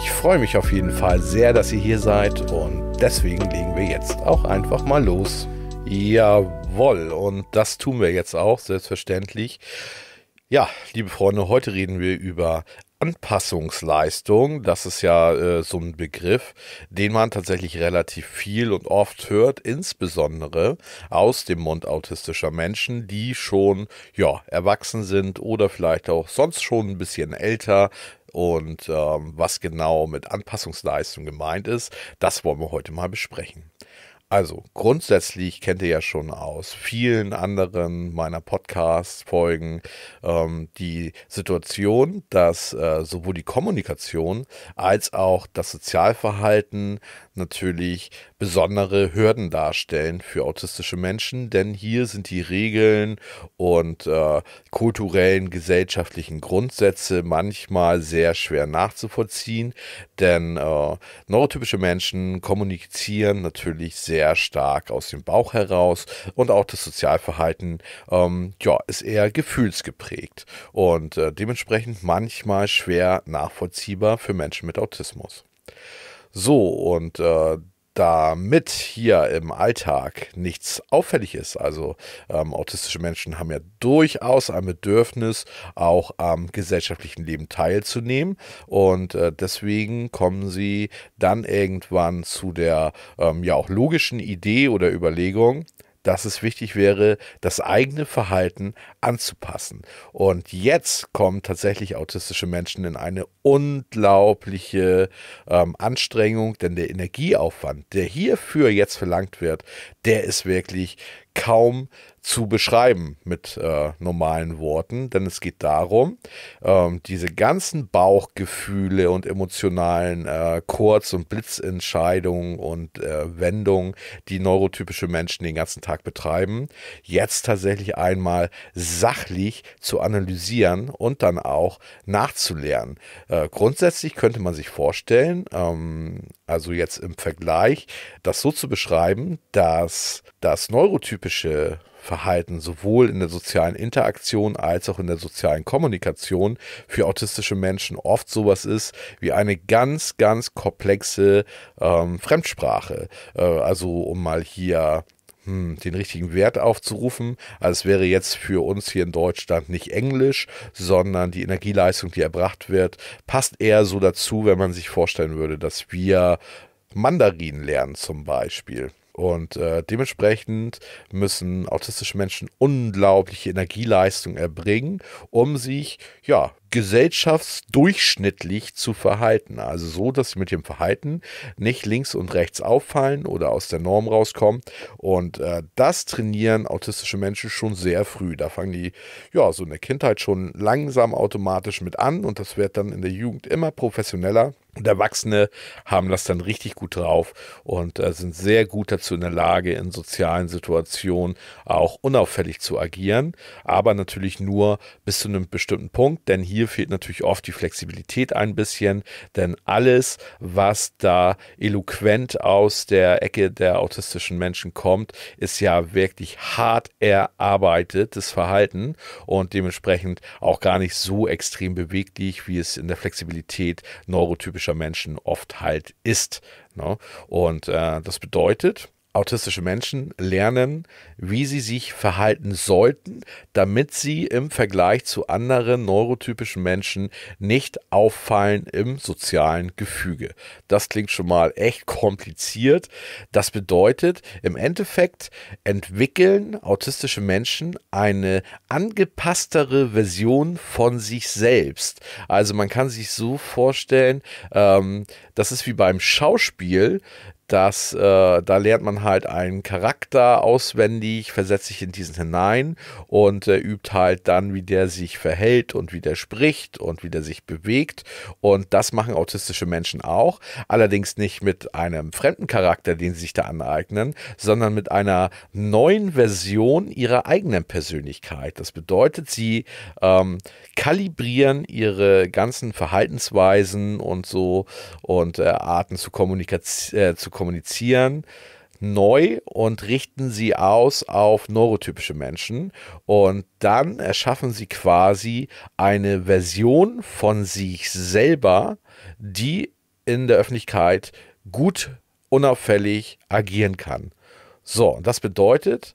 Ich freue mich auf jeden Fall sehr, dass ihr hier seid und deswegen legen wir jetzt auch einfach mal los. Jawohl, und das tun wir jetzt auch, selbstverständlich. Ja, liebe Freunde, heute reden wir über Anpassungsleistung, das ist ja äh, so ein Begriff, den man tatsächlich relativ viel und oft hört, insbesondere aus dem Mund autistischer Menschen, die schon ja, erwachsen sind oder vielleicht auch sonst schon ein bisschen älter, und ähm, was genau mit Anpassungsleistung gemeint ist, das wollen wir heute mal besprechen. Also grundsätzlich kennt ihr ja schon aus vielen anderen meiner Podcast-Folgen ähm, die Situation, dass äh, sowohl die Kommunikation als auch das Sozialverhalten natürlich besondere Hürden darstellen für autistische Menschen, denn hier sind die Regeln und äh, kulturellen, gesellschaftlichen Grundsätze manchmal sehr schwer nachzuvollziehen, denn äh, neurotypische Menschen kommunizieren natürlich sehr sehr stark aus dem Bauch heraus und auch das Sozialverhalten ähm, ja, ist eher gefühlsgeprägt und äh, dementsprechend manchmal schwer nachvollziehbar für Menschen mit Autismus. So, und äh, damit hier im Alltag nichts auffällig ist. Also ähm, autistische Menschen haben ja durchaus ein Bedürfnis, auch am gesellschaftlichen Leben teilzunehmen. Und äh, deswegen kommen sie dann irgendwann zu der ähm, ja auch logischen Idee oder Überlegung, dass es wichtig wäre, das eigene Verhalten anzupassen. Und jetzt kommen tatsächlich autistische Menschen in eine unglaubliche ähm, Anstrengung, denn der Energieaufwand, der hierfür jetzt verlangt wird, der ist wirklich kaum zu beschreiben mit äh, normalen Worten, denn es geht darum, ähm, diese ganzen Bauchgefühle und emotionalen äh, Kurz- und Blitzentscheidungen und äh, Wendungen, die neurotypische Menschen den ganzen Tag betreiben, jetzt tatsächlich einmal sachlich zu analysieren und dann auch nachzulernen. Äh, grundsätzlich könnte man sich vorstellen, ähm, also jetzt im Vergleich, das so zu beschreiben, dass das neurotypische Verhalten sowohl in der sozialen Interaktion als auch in der sozialen Kommunikation für autistische Menschen oft sowas ist wie eine ganz, ganz komplexe ähm, Fremdsprache. Äh, also um mal hier hm, den richtigen Wert aufzurufen. Also es wäre jetzt für uns hier in Deutschland nicht Englisch, sondern die Energieleistung, die erbracht wird, passt eher so dazu, wenn man sich vorstellen würde, dass wir Mandarin lernen zum Beispiel. Und äh, dementsprechend müssen autistische Menschen unglaubliche Energieleistung erbringen, um sich ja gesellschaftsdurchschnittlich zu verhalten. Also so, dass sie mit dem Verhalten nicht links und rechts auffallen oder aus der Norm rauskommen. Und äh, das trainieren autistische Menschen schon sehr früh. Da fangen die, ja, so in der Kindheit schon langsam automatisch mit an und das wird dann in der Jugend immer professioneller. Und Erwachsene haben das dann richtig gut drauf und äh, sind sehr gut dazu in der Lage, in sozialen Situationen auch unauffällig zu agieren, aber natürlich nur bis zu einem bestimmten Punkt, denn hier fehlt natürlich oft die Flexibilität ein bisschen, denn alles, was da eloquent aus der Ecke der autistischen Menschen kommt, ist ja wirklich hart erarbeitetes Verhalten und dementsprechend auch gar nicht so extrem beweglich, wie es in der Flexibilität neurotypisch deutscher Menschen oft halt ist. Ne? Und äh, das bedeutet, autistische Menschen lernen, wie sie sich verhalten sollten, damit sie im Vergleich zu anderen neurotypischen Menschen nicht auffallen im sozialen Gefüge. Das klingt schon mal echt kompliziert. Das bedeutet, im Endeffekt entwickeln autistische Menschen eine angepasstere Version von sich selbst. Also man kann sich so vorstellen, ähm, das ist wie beim Schauspiel, dass äh, da lernt man halt einen Charakter auswendig, versetzt sich in diesen hinein und äh, übt halt dann, wie der sich verhält und wie der spricht und wie der sich bewegt. Und das machen autistische Menschen auch. Allerdings nicht mit einem fremden Charakter, den sie sich da aneignen, sondern mit einer neuen Version ihrer eigenen Persönlichkeit. Das bedeutet, sie ähm, kalibrieren ihre ganzen Verhaltensweisen und so und äh, Arten zu Kommunikation. Äh, zu kommunizieren neu und richten sie aus auf neurotypische Menschen und dann erschaffen sie quasi eine Version von sich selber, die in der Öffentlichkeit gut unauffällig agieren kann. So, das bedeutet,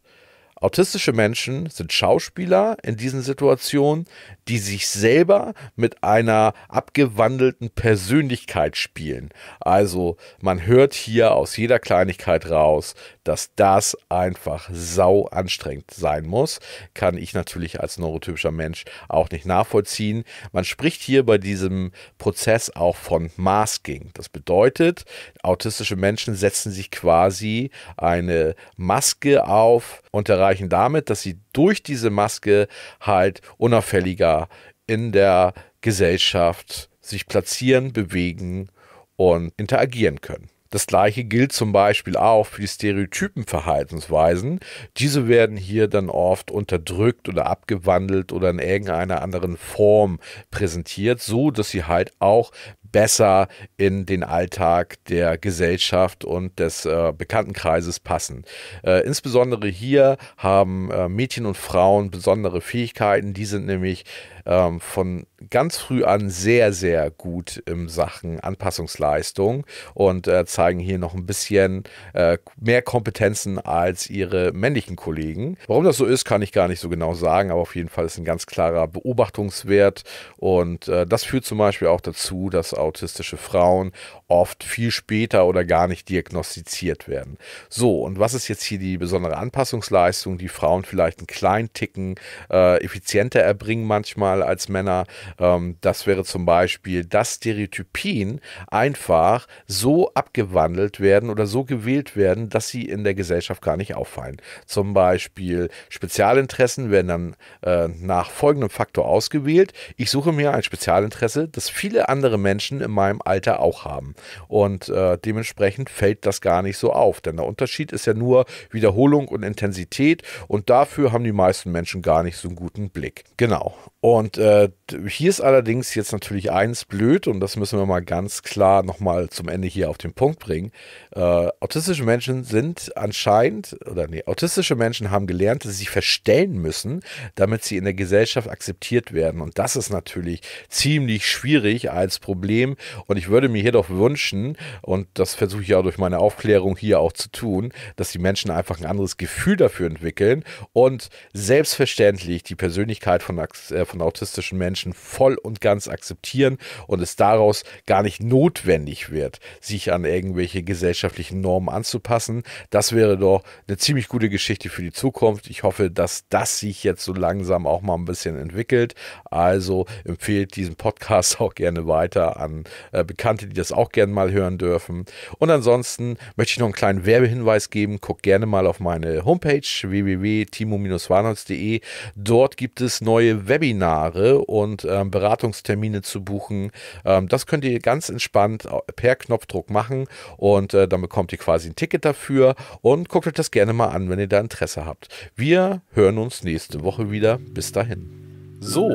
Autistische Menschen sind Schauspieler in diesen Situationen, die sich selber mit einer abgewandelten Persönlichkeit spielen. Also man hört hier aus jeder Kleinigkeit raus, dass das einfach sau anstrengend sein muss. Kann ich natürlich als neurotypischer Mensch auch nicht nachvollziehen. Man spricht hier bei diesem Prozess auch von Masking. Das bedeutet, autistische Menschen setzen sich quasi eine Maske auf und erreichen erreichen damit, dass sie durch diese Maske halt unauffälliger in der Gesellschaft sich platzieren, bewegen und interagieren können. Das gleiche gilt zum Beispiel auch für die Stereotypenverhaltensweisen. Diese werden hier dann oft unterdrückt oder abgewandelt oder in irgendeiner anderen Form präsentiert, so dass sie halt auch besser in den Alltag der Gesellschaft und des äh, Bekanntenkreises passen. Äh, insbesondere hier haben äh, Mädchen und Frauen besondere Fähigkeiten. Die sind nämlich ähm, von ganz früh an sehr, sehr gut in Sachen Anpassungsleistung und äh, zeigen hier noch ein bisschen äh, mehr Kompetenzen als ihre männlichen Kollegen. Warum das so ist, kann ich gar nicht so genau sagen, aber auf jeden Fall ist ein ganz klarer Beobachtungswert und äh, das führt zum Beispiel auch dazu, dass autistische Frauen oft viel später oder gar nicht diagnostiziert werden. So, und was ist jetzt hier die besondere Anpassungsleistung, die Frauen vielleicht einen kleinen Ticken äh, effizienter erbringen manchmal als Männer? Ähm, das wäre zum Beispiel, dass Stereotypien einfach so abgewandelt werden oder so gewählt werden, dass sie in der Gesellschaft gar nicht auffallen. Zum Beispiel Spezialinteressen werden dann äh, nach folgendem Faktor ausgewählt. Ich suche mir ein Spezialinteresse, das viele andere Menschen Menschen in meinem Alter auch haben. Und äh, dementsprechend fällt das gar nicht so auf, denn der Unterschied ist ja nur Wiederholung und Intensität und dafür haben die meisten Menschen gar nicht so einen guten Blick. Genau. Und äh, hier ist allerdings jetzt natürlich eins blöd und das müssen wir mal ganz klar nochmal zum Ende hier auf den Punkt bringen. Äh, autistische Menschen sind anscheinend, oder nee, autistische Menschen haben gelernt, dass sie sich verstellen müssen, damit sie in der Gesellschaft akzeptiert werden. Und das ist natürlich ziemlich schwierig als Problem Problem. Und ich würde mir hier doch wünschen, und das versuche ich ja durch meine Aufklärung hier auch zu tun, dass die Menschen einfach ein anderes Gefühl dafür entwickeln und selbstverständlich die Persönlichkeit von, äh, von autistischen Menschen voll und ganz akzeptieren und es daraus gar nicht notwendig wird, sich an irgendwelche gesellschaftlichen Normen anzupassen. Das wäre doch eine ziemlich gute Geschichte für die Zukunft. Ich hoffe, dass das sich jetzt so langsam auch mal ein bisschen entwickelt. Also empfehlt diesen Podcast auch gerne weiter an an äh, Bekannte, die das auch gerne mal hören dürfen. Und ansonsten möchte ich noch einen kleinen Werbehinweis geben. Guck gerne mal auf meine Homepage www.timo-warnholz.de. Dort gibt es neue Webinare und ähm, Beratungstermine zu buchen. Ähm, das könnt ihr ganz entspannt per Knopfdruck machen und äh, dann bekommt ihr quasi ein Ticket dafür und guckt euch das gerne mal an, wenn ihr da Interesse habt. Wir hören uns nächste Woche wieder. Bis dahin. So,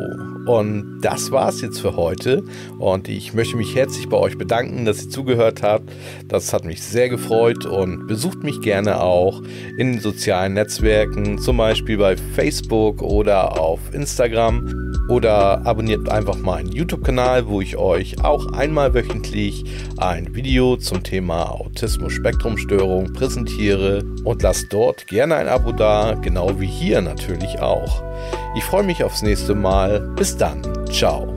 und das war's jetzt für heute. Und ich möchte mich herzlich bei euch bedanken, dass ihr zugehört habt. Das hat mich sehr gefreut und besucht mich gerne auch in den sozialen Netzwerken, zum Beispiel bei Facebook oder auf Instagram oder abonniert einfach meinen YouTube-Kanal, wo ich euch auch einmal wöchentlich ein Video zum Thema Autismus-Spektrumstörung präsentiere und lasst dort gerne ein Abo da, genau wie hier natürlich auch. Ich freue mich aufs nächste Mal. Bis dann. Ciao.